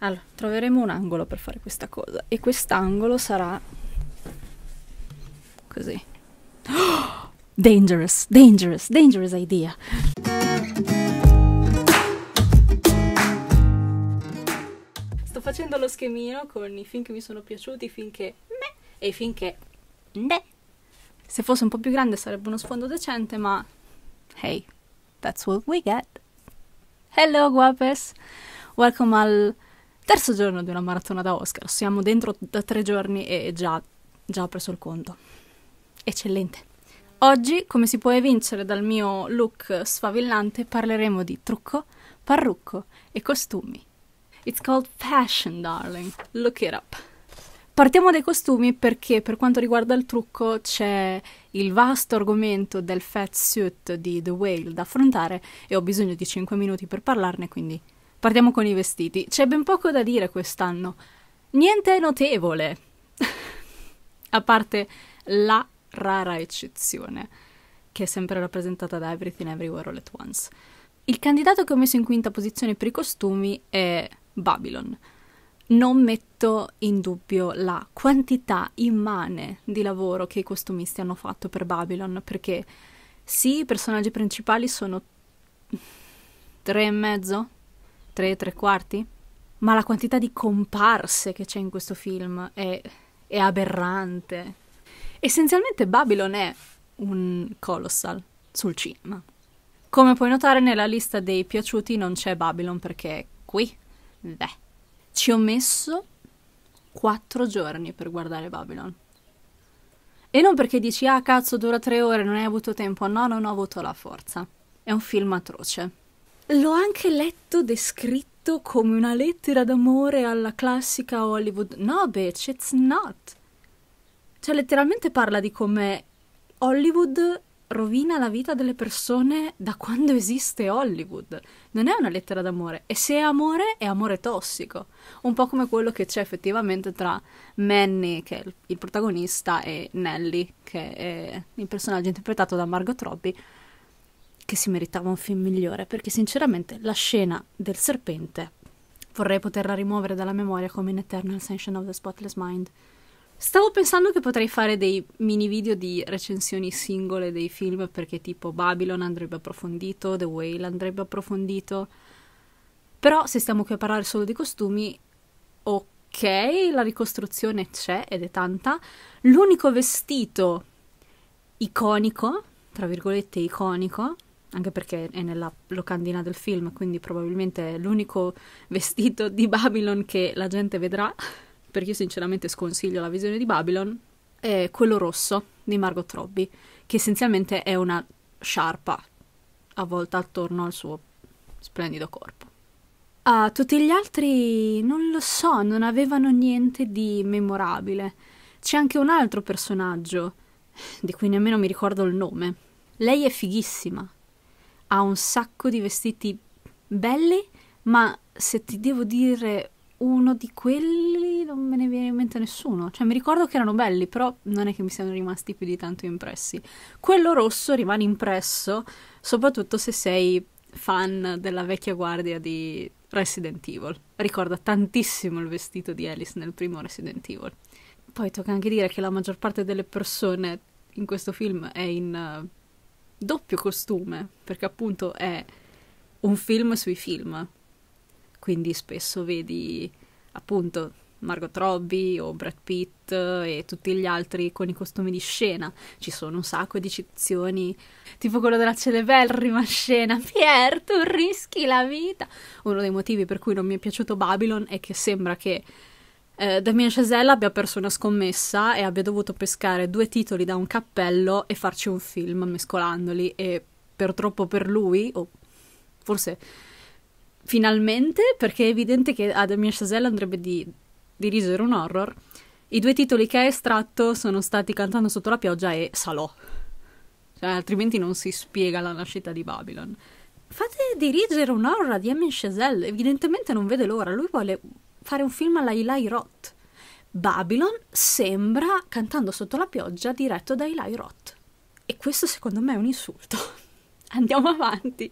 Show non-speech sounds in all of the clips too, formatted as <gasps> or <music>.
Allora, troveremo un angolo per fare questa cosa e quest'angolo sarà così. Oh! <gasps> Dangerous, dangerous, dangerous idea. Sto facendo lo schemino con i film che mi sono piaciuti, finché... film me e finché... film ne. Se fosse un po' più grande sarebbe uno sfondo decente, ma hey, that's what we get. Hello guapes. Welcome al Terzo giorno di una maratona da Oscar, siamo dentro da tre giorni e già, già ho preso il conto. Eccellente. Oggi, come si può evincere dal mio look sfavillante, parleremo di trucco, parrucco e costumi. It's called fashion, darling. Look it up. Partiamo dai costumi perché per quanto riguarda il trucco c'è il vasto argomento del fat suit di The Whale da affrontare e ho bisogno di 5 minuti per parlarne, quindi Partiamo con i vestiti. C'è ben poco da dire quest'anno. Niente è notevole, <laughs> a parte la rara eccezione, che è sempre rappresentata da Everything Everywhere All at Once. Il candidato che ho messo in quinta posizione per i costumi è Babylon. Non metto in dubbio la quantità immane di lavoro che i costumisti hanno fatto per Babylon, perché sì, i personaggi principali sono tre e mezzo, tre, tre quarti. Ma la quantità di comparse che c'è in questo film è, è aberrante. Essenzialmente Babylon è un colossal sul cinema. Come puoi notare nella lista dei piaciuti non c'è Babylon perché qui, beh, ci ho messo quattro giorni per guardare Babylon. E non perché dici, ah cazzo, dura tre ore, non hai avuto tempo. No, non ho avuto la forza. È un film atroce. L'ho anche letto descritto come una lettera d'amore alla classica Hollywood. No, bitch, it's not. Cioè, letteralmente parla di come Hollywood rovina la vita delle persone da quando esiste Hollywood. Non è una lettera d'amore. E se è amore, è amore tossico. Un po' come quello che c'è effettivamente tra Manny, che è il protagonista, e Nelly, che è il personaggio interpretato da Margot Robbie che si meritava un film migliore, perché sinceramente la scena del serpente vorrei poterla rimuovere dalla memoria come in Eternal Sunshine of the Spotless Mind. Stavo pensando che potrei fare dei mini video di recensioni singole dei film perché tipo Babylon andrebbe approfondito, The Whale andrebbe approfondito. Però se stiamo qui a parlare solo di costumi, ok, la ricostruzione c'è ed è tanta. L'unico vestito iconico, tra virgolette iconico, anche perché è nella locandina del film, quindi probabilmente è l'unico vestito di Babylon che la gente vedrà, perché io sinceramente sconsiglio la visione di Babylon, è quello rosso di Margot Robbie, che essenzialmente è una sciarpa avvolta attorno al suo splendido corpo. Ah, tutti gli altri non lo so, non avevano niente di memorabile. C'è anche un altro personaggio, di cui nemmeno mi ricordo il nome. Lei è fighissima, ha un sacco di vestiti belli, ma se ti devo dire uno di quelli non me ne viene in mente nessuno. Cioè mi ricordo che erano belli, però non è che mi siano rimasti più di tanto impressi. Quello rosso rimane impresso, soprattutto se sei fan della vecchia guardia di Resident Evil. Ricorda tantissimo il vestito di Alice nel primo Resident Evil. Poi tocca anche dire che la maggior parte delle persone in questo film è in uh, doppio costume, perché appunto è un film sui film. Quindi spesso vedi appunto Margot Robbie o Brad Pitt e tutti gli altri con i costumi di scena. Ci sono un sacco di citazioni, tipo quello della celeberrima scena <laughs> Pier, tu rischi la vita. Uno dei motivi per cui non mi è piaciuto Babylon è che sembra che eh, Damien Chazelle abbia perso una scommessa e abbia dovuto pescare due titoli da un cappello e farci un film mescolandoli e per troppo per lui, o forse finalmente, perché è evidente che a Damien Chazelle andrebbe di dirigere un horror, i due titoli che ha estratto sono stati Cantando sotto la pioggia e Salò. Cioè, altrimenti non si spiega la nascita di Babylon. Fate dirigere un horror a Damien Chazelle, evidentemente non vede l'ora, lui vuole fare un film alla Eli Roth. Babylon sembra Cantando sotto la pioggia diretto da Eli Roth. E questo secondo me è un insulto. <laughs> Andiamo avanti.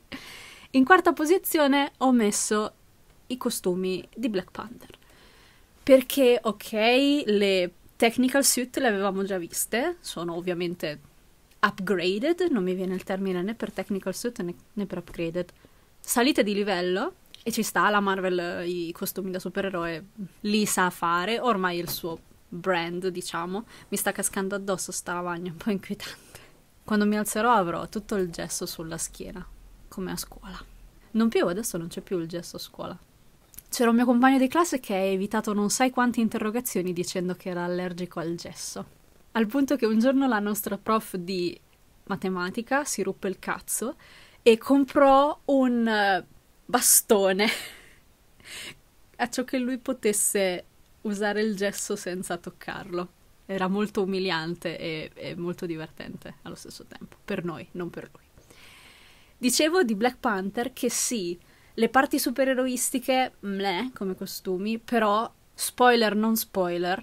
In quarta posizione ho messo i costumi di Black Panther. Perché, ok, le technical suit le avevamo già viste, sono ovviamente upgraded, non mi viene il termine né per technical suit né, né per upgraded. Salite di livello, e ci sta, la Marvel eh, i costumi da supereroe mm, li sa fare, ormai è il suo brand, diciamo. Mi sta cascando addosso sta lavagna, <laughs> un po' inquietante. Quando mi alzerò avrò tutto il gesso sulla schiena, come a scuola. Non più, adesso non c'è più il gesso a scuola. C'era un mio compagno di classe che ha evitato non sai quante interrogazioni dicendo che era allergico al gesso. Al punto che un giorno la nostra prof di matematica si ruppe il cazzo e comprò un eh, bastone <laughs> a ciò che lui potesse usare il gesso senza toccarlo. Era molto umiliante e, e, molto divertente allo stesso tempo, per noi, non per lui. Dicevo di Black Panther che sì, le parti supereroistiche, meh, come costumi, però, spoiler non spoiler,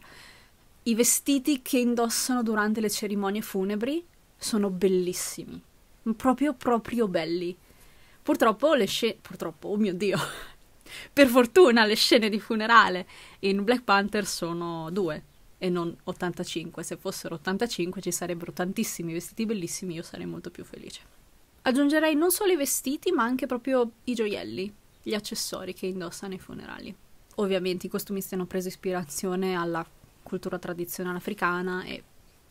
i vestiti che indossano durante le cerimonie funebri sono bellissimi, proprio proprio belli. Purtroppo le scene... Purtroppo, oh mio Dio. <laughs> per fortuna le scene di funerale in Black Panther sono due e non 85. Se fossero 85 ci sarebbero tantissimi vestiti bellissimi, io sarei molto più felice. Aggiungerei non solo i vestiti, ma anche proprio i gioielli, gli accessori che indossano ai funerali. Ovviamente i costumi stiano preso ispirazione alla cultura tradizionale africana e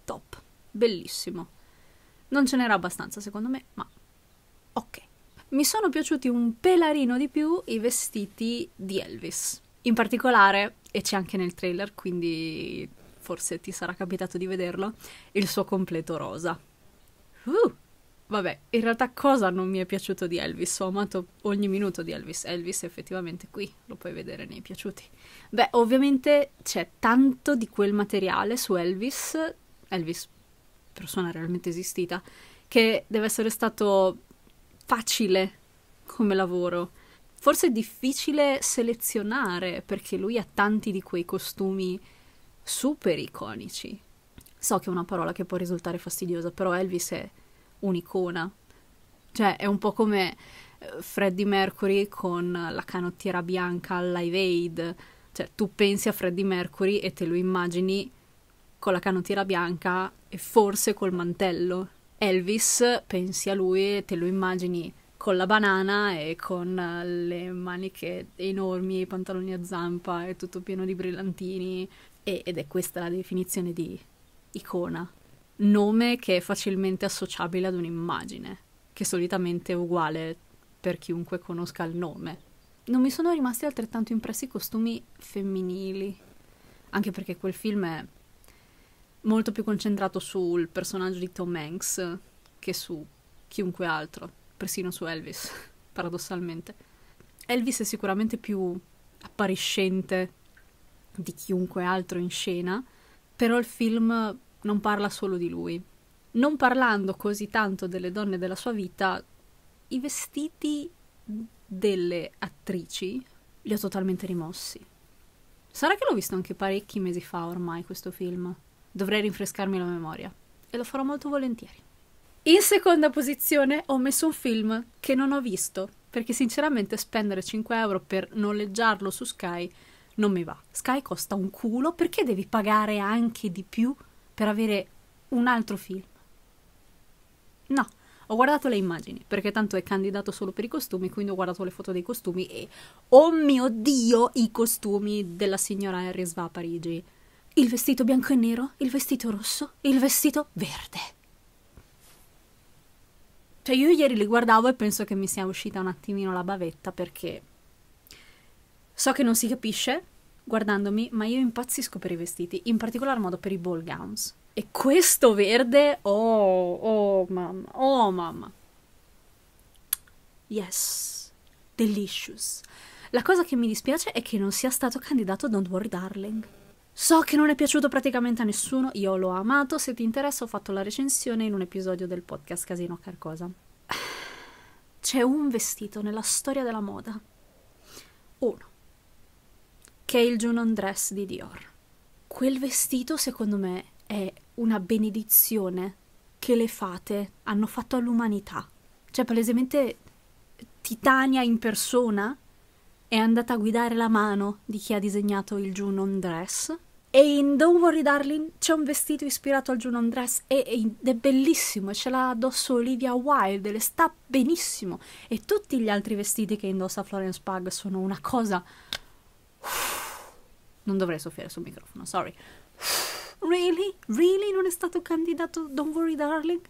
top, bellissimo. Non ce n'era abbastanza secondo me, ma ok mi sono piaciuti un pelarino di più i vestiti di Elvis. In particolare, e c'è anche nel trailer, quindi forse ti sarà capitato di vederlo, il suo completo rosa. Uh, vabbè, in realtà cosa non mi è piaciuto di Elvis? Ho amato ogni minuto di Elvis. Elvis è effettivamente qui, lo puoi vedere nei piaciuti. Beh, ovviamente c'è tanto di quel materiale su Elvis, Elvis persona realmente esistita, che deve essere stato facile come lavoro. Forse è difficile selezionare perché lui ha tanti di quei costumi super iconici. So che è una parola che può risultare fastidiosa, però Elvis è un'icona. Cioè, è un po' come eh, Freddie Mercury con la canottiera bianca al Live Aid. Cioè, tu pensi a Freddie Mercury e te lo immagini con la canottiera bianca e forse col mantello, Elvis, pensi a lui, te lo immagini con la banana e con eh, le maniche enormi, i pantaloni a zampa e tutto pieno di brillantini e, ed è questa la definizione di icona. Nome che è facilmente associabile ad un'immagine, che solitamente è uguale per chiunque conosca il nome. Non mi sono rimasti altrettanto impressi i costumi femminili, anche perché quel film è molto più concentrato sul personaggio di Tom Hanks che su chiunque altro, persino su Elvis, <laughs> paradossalmente. Elvis è sicuramente più appariscente di chiunque altro in scena, però il film non parla solo di lui. Non parlando così tanto delle donne della sua vita, i vestiti delle attrici li ho totalmente rimossi. Sarà che l'ho visto anche parecchi mesi fa ormai questo film. Dovrei rinfrescarmi la memoria e lo farò molto volentieri. In seconda posizione ho messo un film che non ho visto perché sinceramente spendere 5 euro per noleggiarlo su Sky non mi va. Sky costa un culo perché devi pagare anche di più per avere un altro film? No, ho guardato le immagini perché tanto è candidato solo per i costumi, quindi ho guardato le foto dei costumi e oh mio dio, i costumi della signora Harris va a Parigi il vestito bianco e nero, il vestito rosso, il vestito verde. Cioè io ieri li guardavo e penso che mi sia uscita un attimino la bavetta perché so che non si capisce guardandomi, ma io impazzisco per i vestiti, in particolar modo per i ball gowns. E questo verde, oh, oh mamma, oh mamma. Yes, delicious. La cosa che mi dispiace è che non sia stato candidato Don't Worry Darling. So che non è piaciuto praticamente a nessuno, io l'ho amato, se ti interessa ho fatto la recensione in un episodio del podcast Casino Carcosa. C'è un vestito nella storia della moda. Uno. Che è il Junon Dress di Dior. Quel vestito, secondo me, è una benedizione che le fate hanno fatto all'umanità. Cioè, palesemente Titania in persona è andata a guidare la mano di chi ha disegnato il Junon Dress. E in Don't Worry Darling c'è un vestito ispirato al Junon Dress ed è bellissimo, ce l'ha addosso Olivia Wilde, le sta benissimo. E tutti gli altri vestiti che indossa Florence Pug sono una cosa... <sighs> Non dovrei soffiare sul microfono, sorry. <sighs> Really? Really non è stato candidato Don't Worry Darling?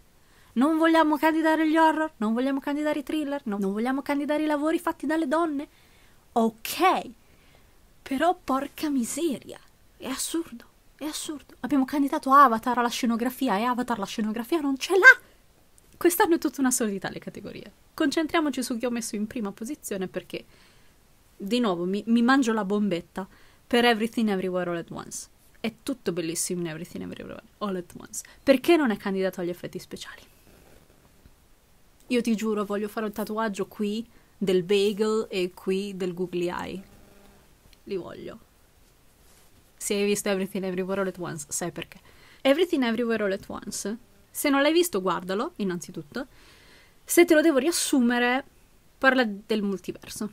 Non vogliamo candidare gli horror? Non vogliamo candidare i thriller? No. Non vogliamo candidare i lavori fatti dalle donne? ok, però porca miseria, è assurdo, è assurdo. Abbiamo candidato Avatar alla scenografia e Avatar la scenografia non ce l'ha. Quest'anno è tutta una solidità le categorie. Concentriamoci su chi ho messo in prima posizione perché, di nuovo, mi, mi mangio la bombetta per Everything Everywhere All At Once. È tutto bellissimo in Everything Everywhere All At Once. Perché non è candidato agli effetti speciali? Io ti giuro, voglio fare un tatuaggio qui del bagel e qui del googly eye. Li voglio. Se hai visto Everything Everywhere All At Once, sai perché. Everything Everywhere All At Once. Se non l'hai visto, guardalo, innanzitutto. Se te lo devo riassumere, parla del multiverso.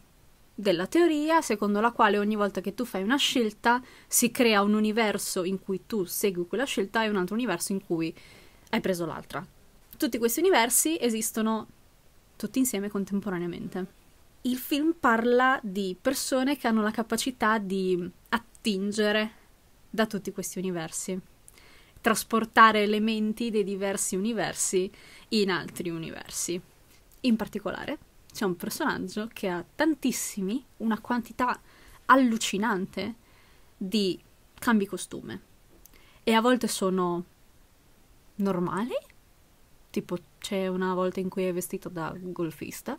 Della teoria secondo la quale ogni volta che tu fai una scelta si crea un universo in cui tu segui quella scelta e un altro universo in cui hai preso l'altra. Tutti questi universi esistono tutti insieme contemporaneamente il film parla di persone che hanno la capacità di attingere da tutti questi universi, trasportare elementi dei diversi universi in altri universi. In particolare c'è un personaggio che ha tantissimi, una quantità allucinante di cambi costume e a volte sono normali, tipo c'è una volta in cui è vestito da golfista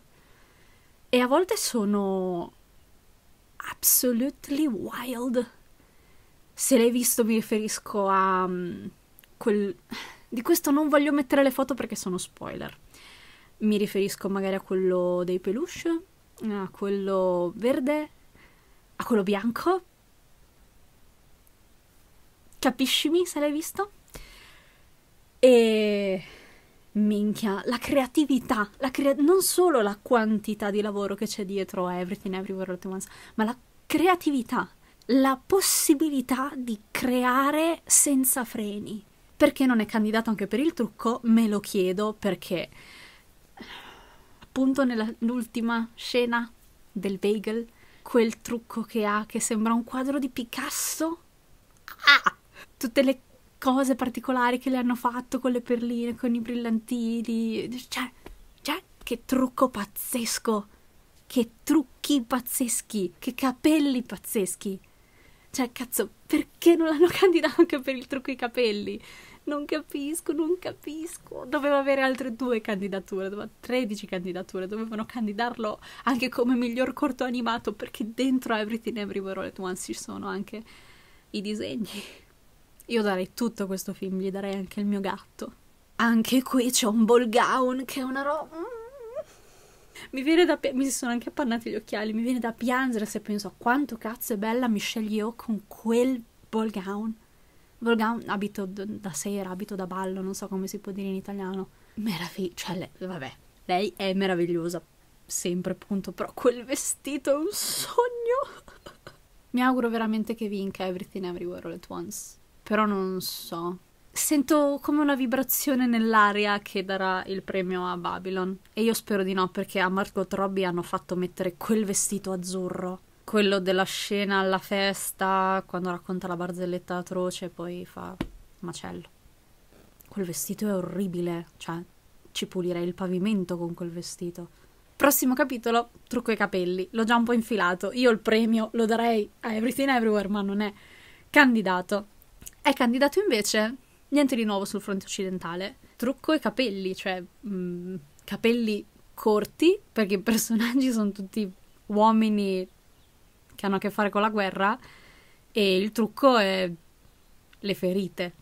e a volte sono absolutely wild. Se l'hai visto mi riferisco a um, quel... Di questo non voglio mettere le foto perché sono spoiler. Mi riferisco magari a quello dei peluche, a quello verde, a quello bianco. Capiscimi se l'hai visto? E minchia, la creatività, la crea non solo la quantità di lavoro che c'è dietro a Everything Everywhere All Once, ma la creatività, la possibilità di creare senza freni. Perché non è candidato anche per il trucco? Me lo chiedo perché appunto nell'ultima scena del bagel, quel trucco che ha che sembra un quadro di Picasso. Ah! Tutte le cose particolari che le hanno fatto con le perline, con i brillantini, cioè, cioè che trucco pazzesco, che trucchi pazzeschi, che capelli pazzeschi. Cioè, cazzo, perché non l'hanno <laughs> candidato anche per il trucco i capelli? Non capisco, non capisco. Doveva avere altre due candidature, doveva 13 candidature, dovevano candidarlo anche come miglior corto animato perché dentro Everything Everywhere All at Once ci sono anche i disegni. Io darei tutto questo film, gli darei anche il mio gatto. Anche qui c'è un ball gown che è una roba... Mm. Mi viene da... mi si sono anche appannati gli occhiali, mi viene da piangere se penso a quanto cazzo è bella Michelle Yeoh con quel ball gown. Ball gown abito da sera, abito da ballo, non so come si può dire in italiano. Meraviglioso, cioè, le... vabbè, lei è meravigliosa, sempre appunto, però quel vestito è un sogno. Mi auguro veramente che vinca Everything Everywhere All At Once però non so. Sento come una vibrazione nell'aria che darà il premio a Babylon. E io spero di no, perché a Margot Robbie hanno fatto mettere quel vestito azzurro. Quello della scena alla festa, quando racconta la barzelletta atroce e poi fa macello. Quel vestito è orribile, cioè ci pulirei il pavimento con quel vestito. Prossimo capitolo, trucco i capelli. L'ho già un po' infilato. Io il premio lo darei a Everything Everywhere, ma non è candidato. È candidato invece niente di nuovo sul fronte occidentale. Trucco e capelli, cioè mh, mm, capelli corti, perché i personaggi sono tutti uomini che hanno a che fare con la guerra e il trucco è le ferite.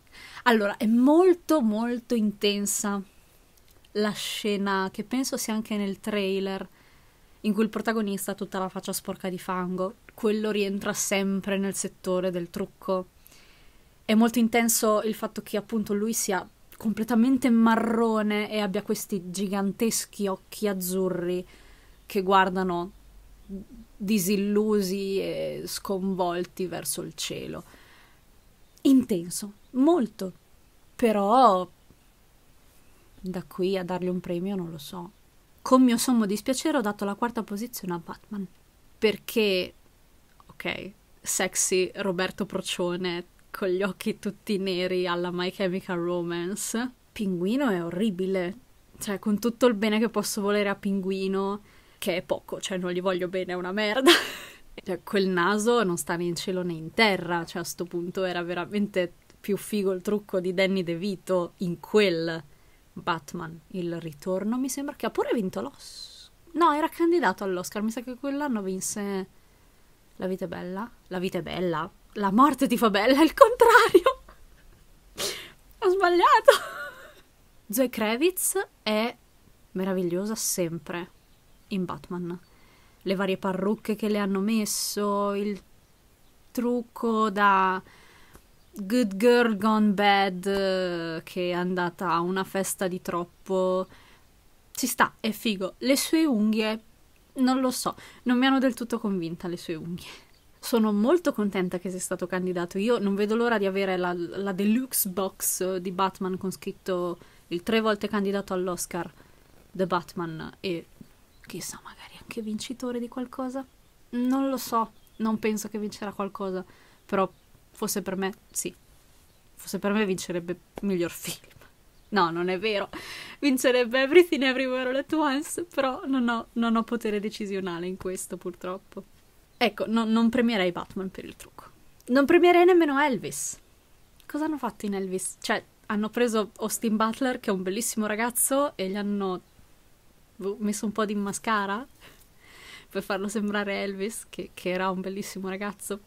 Allora, è molto molto intensa la scena che penso sia anche nel trailer in cui il protagonista ha tutta la faccia sporca di fango. Quello rientra sempre nel settore del trucco è molto intenso il fatto che appunto lui sia completamente marrone e abbia questi giganteschi occhi azzurri che guardano disillusi e sconvolti verso il cielo. Intenso, molto, però da qui a dargli un premio non lo so. Con mio sommo dispiacere ho dato la quarta posizione a Batman, perché, ok, sexy Roberto Procione con gli occhi tutti neri alla My Chemical Romance. Pinguino è orribile. Cioè, con tutto il bene che posso volere a Pinguino, che è poco, cioè non gli voglio bene, è una merda. <laughs> cioè, quel naso non sta né in cielo né in terra, cioè a sto punto era veramente più figo il trucco di Danny DeVito in quel Batman, il ritorno, mi sembra che ha pure vinto l'Oscar. No, era candidato all'Oscar, mi sa che quell'anno vinse La vita è bella. La vita è bella, la morte ti fa bella, è il contrario. Ho sbagliato. Zoe Kravitz è meravigliosa sempre in Batman. Le varie parrucche che le hanno messo, il trucco da Good Girl Gone Bad eh, che è andata a una festa di troppo. Ci sta, è figo. Le sue unghie, non lo so, non mi hanno del tutto convinta le sue unghie sono molto contenta che sei stato candidato. Io non vedo l'ora di avere la, la deluxe box di Batman con scritto il tre volte candidato all'Oscar The Batman e chissà magari anche vincitore di qualcosa. Non lo so, non penso che vincerà qualcosa, però forse per me sì. Forse per me vincerebbe miglior film. No, non è vero. Vincerebbe Everything Everywhere All At Once, però non ho, non ho potere decisionale in questo purtroppo. Ecco, no, non premierei Batman per il trucco. Non premierei nemmeno Elvis. Cosa hanno fatto in Elvis? Cioè, hanno preso Austin Butler, che è un bellissimo ragazzo, e gli hanno boh, messo un po' di mascara <laughs> per farlo sembrare Elvis, che, che era un bellissimo ragazzo.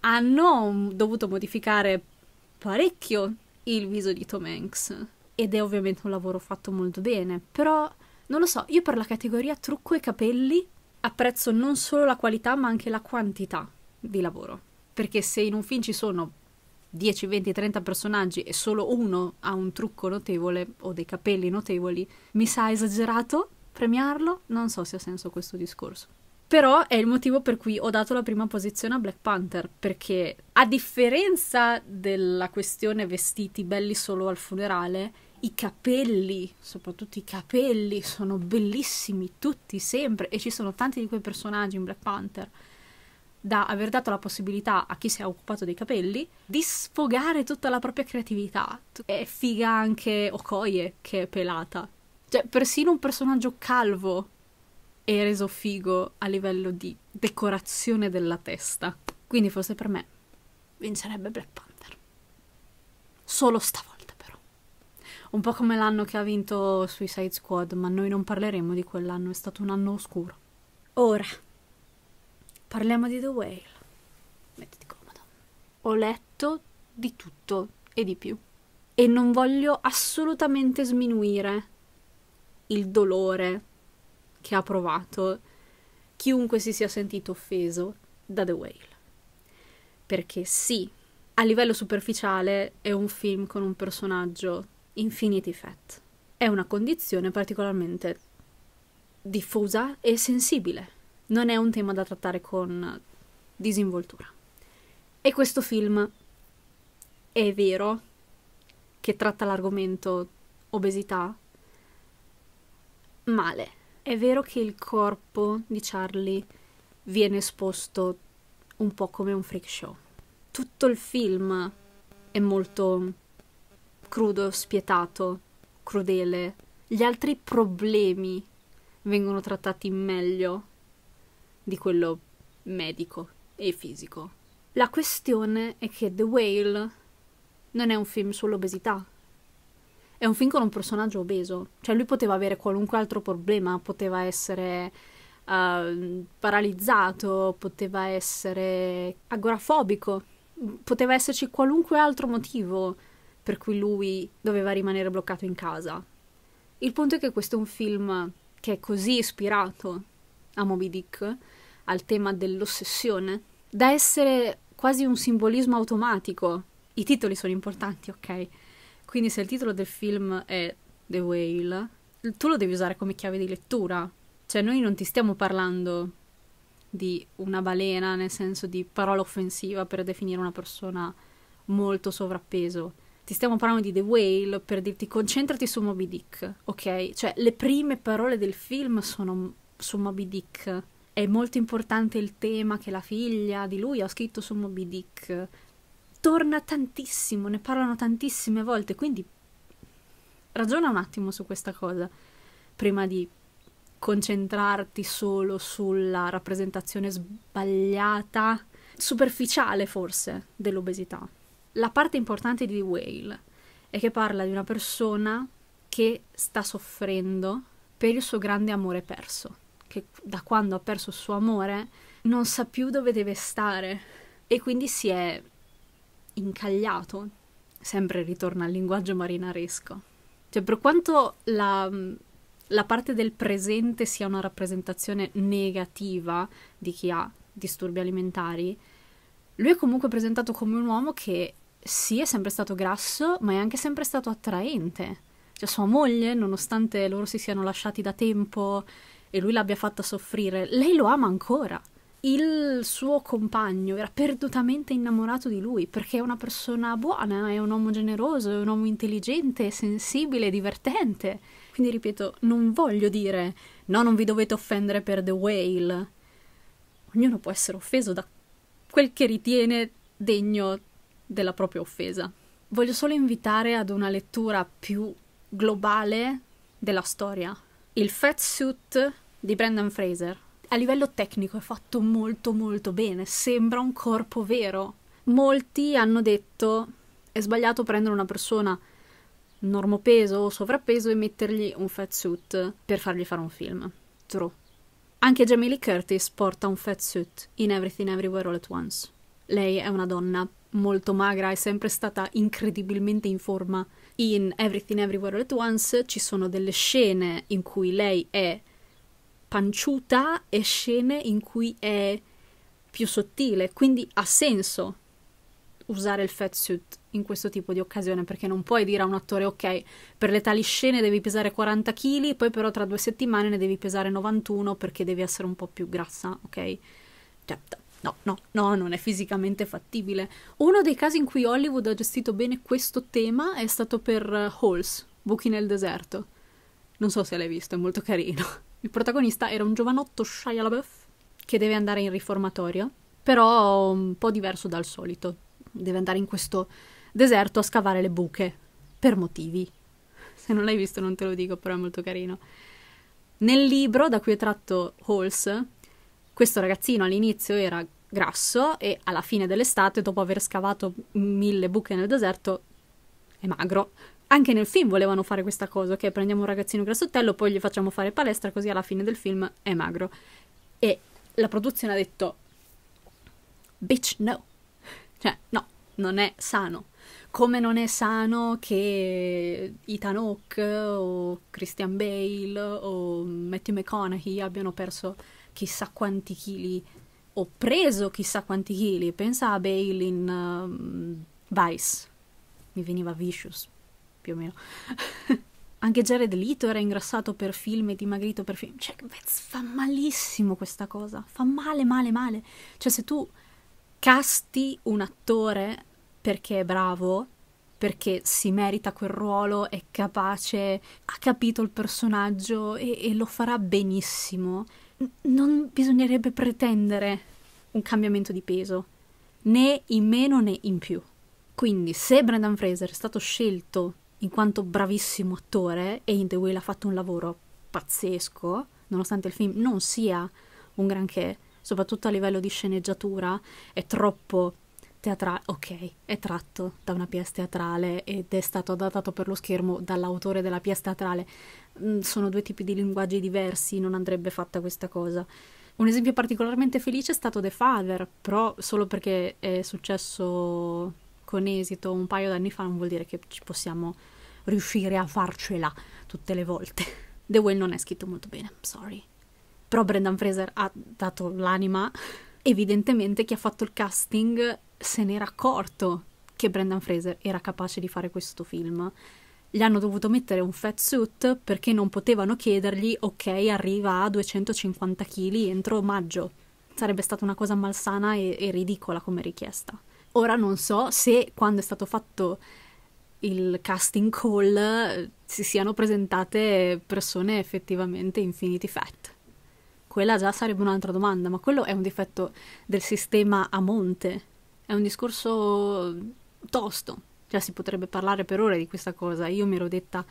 Hanno mm, dovuto modificare parecchio il viso di Tom Hanks ed è ovviamente un lavoro fatto molto bene, però non lo so, io per la categoria trucco e capelli apprezzo non solo la qualità ma anche la quantità di lavoro, perché se in un film ci sono 10, 20, 30 personaggi e solo uno ha un trucco notevole o dei capelli notevoli, mi sa esagerato premiarlo? Non so se ha senso questo discorso. Però è il motivo per cui ho dato la prima posizione a Black Panther, perché a differenza della questione vestiti belli solo al funerale, i capelli, soprattutto i capelli, sono bellissimi tutti, sempre, e ci sono tanti di quei personaggi in Black Panther da aver dato la possibilità a chi si è occupato dei capelli di sfogare tutta la propria creatività. È figa anche Okoye che è pelata. Cioè, persino un personaggio calvo è reso figo a livello di decorazione della testa. Quindi forse per me vincerebbe Black Panther. Solo stavolta un po' come l'anno che ha vinto Suicide Squad, ma noi non parleremo di quell'anno, è stato un anno oscuro. Ora, parliamo di The Whale. Mettiti comodo. Ho letto di tutto e di più. E non voglio assolutamente sminuire il dolore che ha provato chiunque si sia sentito offeso da The Whale. Perché sì, a livello superficiale è un film con un personaggio Infinity Fat. È una condizione particolarmente diffusa e sensibile. Non è un tema da trattare con disinvoltura. E questo film è vero che tratta l'argomento obesità male. È vero che il corpo di Charlie viene esposto un po' come un freak show. Tutto il film è molto crudo, spietato, crudele. Gli altri problemi vengono trattati meglio di quello medico e fisico. La questione è che The Whale non è un film sull'obesità. È un film con un personaggio obeso, cioè lui poteva avere qualunque altro problema, poteva essere uh, paralizzato, poteva essere agorafobico, poteva esserci qualunque altro motivo per cui lui doveva rimanere bloccato in casa. Il punto è che questo è un film che è così ispirato a Moby Dick, al tema dell'ossessione, da essere quasi un simbolismo automatico. I titoli sono importanti, ok? Quindi se il titolo del film è The Whale, tu lo devi usare come chiave di lettura. Cioè noi non ti stiamo parlando di una balena nel senso di parola offensiva per definire una persona molto sovrappeso ti stiamo parlando di The Whale per dirti concentrati su Moby Dick, ok? Cioè le prime parole del film sono su Moby Dick. È molto importante il tema che la figlia di lui ha scritto su Moby Dick. Torna tantissimo, ne parlano tantissime volte, quindi ragiona un attimo su questa cosa prima di concentrarti solo sulla rappresentazione sbagliata, superficiale forse, dell'obesità la parte importante di The Whale è che parla di una persona che sta soffrendo per il suo grande amore perso, che da quando ha perso il suo amore non sa più dove deve stare e quindi si è incagliato, sempre ritorna al linguaggio marinaresco. Cioè, per quanto la, la parte del presente sia una rappresentazione negativa di chi ha disturbi alimentari, lui è comunque presentato come un uomo che sì, è sempre stato grasso, ma è anche sempre stato attraente. Cioè sua moglie, nonostante loro si siano lasciati da tempo e lui l'abbia fatta soffrire, lei lo ama ancora. Il suo compagno era perdutamente innamorato di lui perché è una persona buona, è un uomo generoso, è un uomo intelligente, sensibile, divertente. Quindi ripeto, non voglio dire no, non vi dovete offendere per The Whale. Ognuno può essere offeso da quel che ritiene degno della propria offesa. Voglio solo invitare ad una lettura più globale della storia. Il Fat Suit di Brendan Fraser. A livello tecnico è fatto molto molto bene, sembra un corpo vero. Molti hanno detto è sbagliato prendere una persona normopeso o sovrappeso e mettergli un fat suit per fargli fare un film. True. Anche Jamie Lee Curtis porta un fat suit in Everything Everywhere All at Once. Lei è una donna molto magra, è sempre stata incredibilmente in forma. In Everything Everywhere at Once ci sono delle scene in cui lei è panciuta e scene in cui è più sottile, quindi ha senso usare il fatsuit in questo tipo di occasione perché non puoi dire a un attore ok per le tali scene devi pesare 40 kg poi però tra due settimane ne devi pesare 91 perché devi essere un po' più grassa ok certo No, no, no, non è fisicamente fattibile. Uno dei casi in cui Hollywood ha gestito bene questo tema è stato per eh, Halls, Buchi nel deserto. Non so se l'hai visto, è molto carino. Il protagonista era un giovanotto Shia LaBeouf che deve andare in riformatorio, però un po' diverso dal solito. Deve andare in questo deserto a scavare le buche, per motivi. Se non l'hai visto non te lo dico, però è molto carino. Nel libro da cui è tratto Halls, questo ragazzino all'inizio era grasso e alla fine dell'estate, dopo aver scavato mille buche nel deserto, è magro. Anche nel film volevano fare questa cosa, che okay? prendiamo un ragazzino grassottello, poi gli facciamo fare palestra, così alla fine del film è magro. E la produzione ha detto, bitch no, cioè no, non è sano. Come non è sano che Ethan Hawke o Christian Bale o Matthew McConaughey abbiano perso chissà quanti chili, ho preso chissà quanti chili, pensa a Bale in um, Vice, mi veniva Vicious, più o meno. <laughs> Anche Jared Leto era ingrassato per film e dimagrito per film. Cioè, fa malissimo questa cosa. Fa male, male, male. Cioè, se tu casti un attore perché è bravo, perché si merita quel ruolo, è capace, ha capito il personaggio e, e lo farà benissimo, non bisognerebbe pretendere un cambiamento di peso, né in meno né in più. Quindi, se Brendan Fraser è stato scelto in quanto bravissimo attore e in The Whale ha fatto un lavoro pazzesco, nonostante il film non sia un granché, soprattutto a livello di sceneggiatura, è troppo teatrale, ok, è tratto da una pièce teatrale ed è stato adattato per lo schermo dall'autore della pièce teatrale. Mm, sono due tipi di linguaggi diversi, non andrebbe fatta questa cosa. Un esempio particolarmente felice è stato The Father, però solo perché è successo con esito un paio d'anni fa non vuol dire che ci possiamo riuscire a farcela tutte le volte. The Well non è scritto molto bene, sorry. Però Brendan Fraser ha dato l'anima evidentemente chi ha fatto il casting se n'era accorto che Brendan Fraser era capace di fare questo film. Gli hanno dovuto mettere un fat suit perché non potevano chiedergli ok arriva a 250 kg entro maggio. Sarebbe stata una cosa malsana e, e ridicola come richiesta. Ora non so se quando è stato fatto il casting call si siano presentate persone effettivamente infinity fat quella già sarebbe un'altra domanda, ma quello è un difetto del sistema a monte, è un discorso tosto, cioè si potrebbe parlare per ore di questa cosa. Io mi ero detta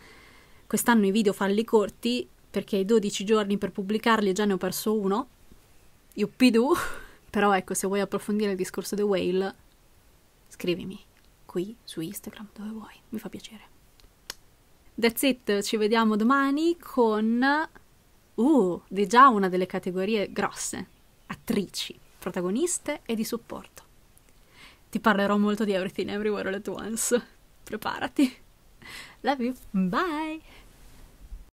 quest'anno i video farli corti perché i 12 giorni per pubblicarli già ne ho perso uno, yuppidu, <laughs> però ecco se vuoi approfondire il discorso The Whale, scrivimi qui su Instagram dove vuoi, mi fa piacere. That's it, ci vediamo domani con Uh, di già una delle categorie grosse, attrici, protagoniste e di supporto. Ti parlerò molto di Everything Everywhere All At Once. Preparati. Love you. Bye.